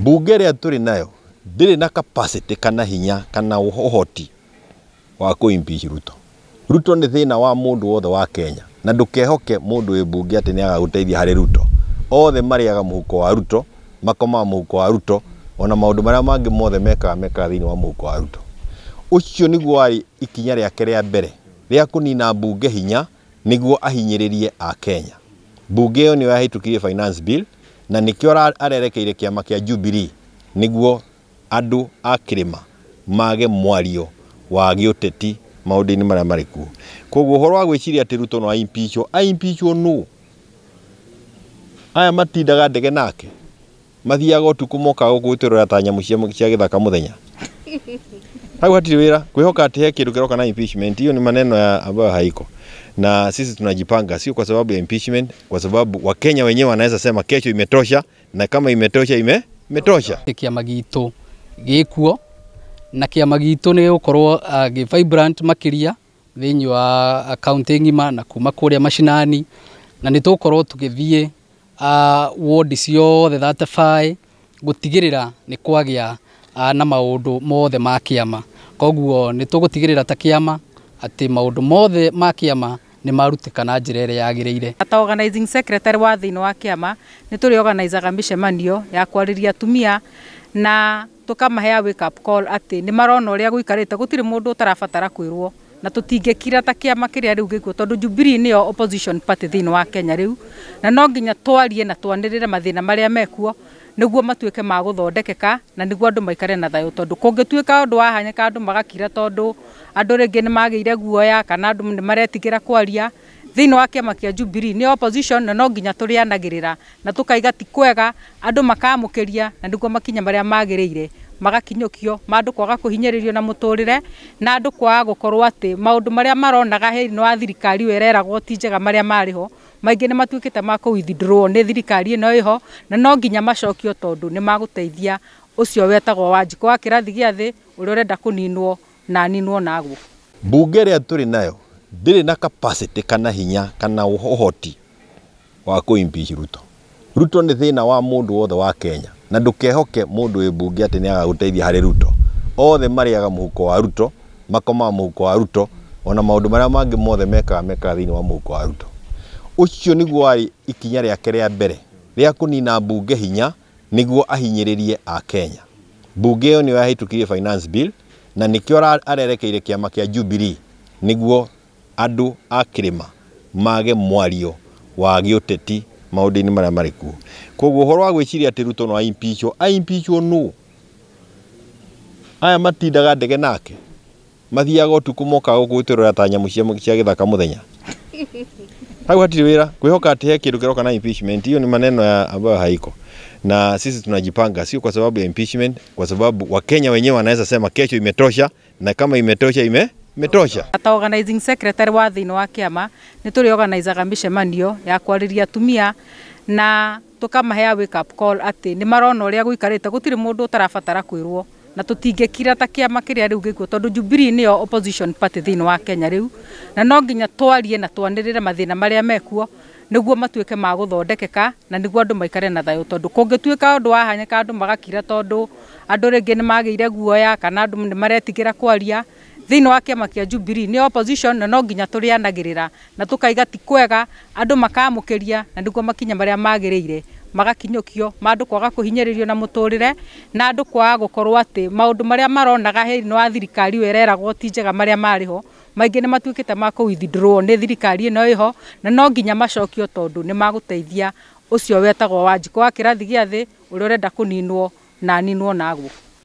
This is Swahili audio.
mbunge ĩrĩa turi nayo ndĩrĩ na capacity kana hinya kana ũhoti wa kũ impeach Ruto. Ruto ni thĩna wa mũndũ wothe wa Kenya na ndũkehoke mũndũ wĩ mbunge atĩ nĩ agagũteithia harĩ Ruto. Othe marĩaga muhuko wa Ruto, makomaga muhuko wa Ruto, ona maũndũ marĩa mangĩ mothe mekaga mekaga thĩinĩ wa muhuko wa Ruto. Ũcio nĩguo warĩ ikinya rĩake rĩa mbere rĩa kũnina mbunge hinya nĩguo a Kenya Mbunge ĩyo nĩyo yahĩtũkirie finance bill na nikio arerekeire kiama kia Jubilee niguo andu a mage mwario wa giuteti maundu-ini maria mari kuo koguo horo wa gwiciria ati ruto no aimpichwo aimpichwo no aya matindaga ndege nake mathiaga utuku mokaga gwitwirora ta nyamu cia githaka muthenya hau hati wira kwĩhoka atĩ he kĩndũ na impeachment hiyo ni maneno ya ambayo haiko na sisi tunajipanga sio kwa sababu ya impeachment kwa sababu wakenya wenyewe wanaweza sema kesho imetosha na kama imetosha ime imetosha kiama gitu gikuo na kiama gitu ni gukorwo uh, gi vibrant makiria thiini wa uh, county ngima na kuma kuria mashinani na nä tå korwo tå gä thiä uh, ah, wodi ciothe 35 gå tigä rä na maundu mothe ma kiama koguo ni tugutigirira ta kiama ati maundu mothe ma kiama ni marutika na njä ra ä ata organizing secretary wa thä inä wa kiama nä tå rä organizaga mĩcemanio ya kwariria tumia na tå kamahea atä nä marona å rä a gå ikarä te gå tirä må ndå å tarabatara kwä na tutingekira ta kiama kiria riu gikuo tondu Jubilee niyo opposition party thini wa Kenya riu na no nginya twarie na twanirire mathina maria mekuo niguo matuike ma na niguo andu maikare na thayo tondu kungituika undu wahanyika andu magakira tondu andu ringi nimagiire guoya kana andu nimaretigira kwaria thiini wa kiama kia Jubilee ni opposition na no nginya turianagirira na tukaiga ti kwega andu makamukiria na niguo makinya maria magiriire magakinyukio mandu kwaga kuhinyiririo na muturire na andu kwaga gukorwo ati maundu maria maronaga heri ni wa thirikari wereragwo ti njega maria mari ho maingĩ nĩ matuĩkĩte ma kũwithdraw nĩ thirikari ĩno ĩho na no nginya macokio tondũ nĩ magũteithia ũcio wetagwo Wanjikũ wa kĩrathi gĩa thĩ ũrĩa ũrenda kũninwo na aninwo na agwo mbunge ĩrĩa tũrĩ nayo ndĩrĩ na capacity kana hinya kana ũhoti wa kũimpeach Ruto Ruto nĩ thĩna wa mũndũ wothe wa Kenya na ndũkehoke mũndũ wĩ mbunge atĩ nĩ agagũteithia harĩ Ruto othe marĩaga mũhuko wa Ruto makomaga mũhuko wa Ruto ona maũndũ marĩa mangĩ mothe mekaga mekaga thĩinĩ wa mũhuko wa Ruto ucio niguo wari ikinya riake ria mbere ria kunina mbunge hinya niguo ahinyiririe a Kenya mbunge iyo niyo yahitukirie finance bill na nikio arerekeire kiama kia Jubilee niguo andu a kirima mage mwario wa giuteti maundu-ini maria mariku kuo koguo horo wa gwiciria ati ruto no aimpichwo aimpichwo no aya matindaga ndege nake mathiaga utuku mokaga gugwitwirora ta nyamu cia githaka muthenya hau hatirĩ wĩra kwĩhoka atĩ he kĩndũ na impeachment hiyo ni maneno ya ambayo haiko na sisi tunajipanga sio kwa sababu ya impeachment kwa sababu wakenya wenyewe wanaweza sema kesho imetosha na kama imetosha ime metosha ata organizing secretary wa thiini wa kiama ni turi organizaga micemanio ya kwariria atumia na tukamahea wake up call ati ni marona uria guikarite gutiri mundu utarabatara kwirwo na tutingekira ta kiama kiria riu gikuo tondu Jubilee niyo opposition party thini wa Kenya riu na no nginya twarie na twanirire mathina maria mekuo niguo matuike ma guthondekeka na niguo andu maikare na thayo tondu kungituika undu wahanyika andu magakira tondu andu ringi ni magiire guoya kana andu ni maretigira kwaria thini wa kiama kia jubiri ni opposition na no nginya turianagirira na tukaiga ti kwega andu makamukiria na niguo makinya maria magiriire magakinyukio mandu kwaga kuhinyiririo na muturire na andu kwaga gukorwo ati maundu maria maronaga heri no thirikari wereragwo ti njega maria mariho maingi ni matuikite ma kuithindrwo ni thirikari ino iho na no nginya macokio tondu ni maguteithia ucio wetagwo wanjiku wa kĩrathi gĩa thĩ ũrĩa ũrenda na ninwo naguo